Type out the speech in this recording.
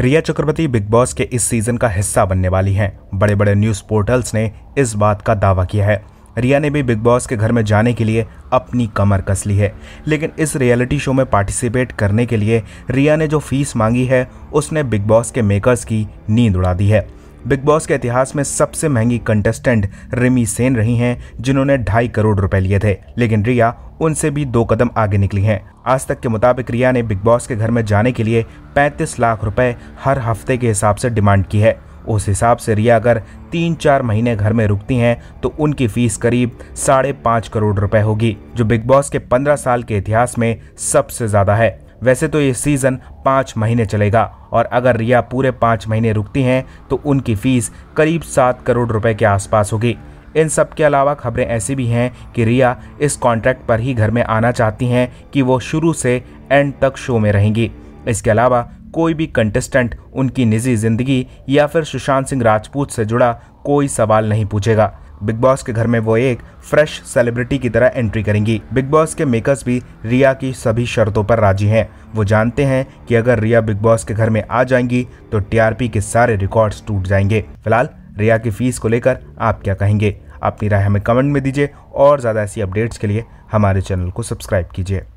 रिया चक्रवर्ती big boss के इस season का हिस्सा बनने वाली हैं बड़े बड़े न्यूज़ पोर्टल्स ने इस बात का दावा किया है रिया ने भी बिग बॉस के घर में जाने के लिए अपनी कमर कस ली है लेकिन इस रियलिटी शो में पार्टिसिपेट करने के लिए रिया ने जो फीस मांगी है उसने बिग बॉस के मेकर्स की नींद उड़ा दी है बिग बॉस के इतिहास में सबसे महंगी कंटेस्टेंट रिमी सेन रही हैं जिन्होंने ढाई करोड़ रुपए लिए थे लेकिन रिया उनसे भी दो कदम आगे निकली हैं आज तक के मुताबिक रिया ने बिग बॉस के घर में जाने के लिए 35 लाख रुपए हर हफ्ते के हिसाब से डिमांड की है उस हिसाब से रिया अगर तीन चार महीने घर में रुकती हैं तो उनकी फीस करीब साढ़े पाँच करोड़ रुपए होगी जो बिग बॉस के पंद्रह साल के इतिहास में सबसे ज़्यादा है वैसे तो ये सीज़न पाँच महीने चलेगा और अगर रिया पूरे पाँच महीने रुकती हैं तो उनकी फ़ीस करीब सात करोड़ रुपए के आसपास होगी इन सब के अलावा खबरें ऐसी भी हैं कि रिया इस कॉन्ट्रैक्ट पर ही घर में आना चाहती हैं कि वो शुरू से एंड तक शो में रहेंगी इसके अलावा कोई भी कंटेस्टेंट उनकी निजी ज़िंदगी या फिर सुशांत सिंह राजपूत से जुड़ा कोई सवाल नहीं पूछेगा बिग बॉस के घर में वो एक फ्रेश सेलिब्रिटी की तरह एंट्री करेंगी बिग बॉस के मेकर्स भी रिया की सभी शर्तों पर राजी हैं वो जानते हैं कि अगर रिया बिग बॉस के घर में आ जाएंगी तो टीआरपी के सारे रिकॉर्ड्स टूट जाएंगे फिलहाल रिया की फीस को लेकर आप क्या कहेंगे अपनी राय हमें कमेंट में दीजिए और ज़्यादा ऐसी अपडेट्स के लिए हमारे चैनल को सब्सक्राइब कीजिए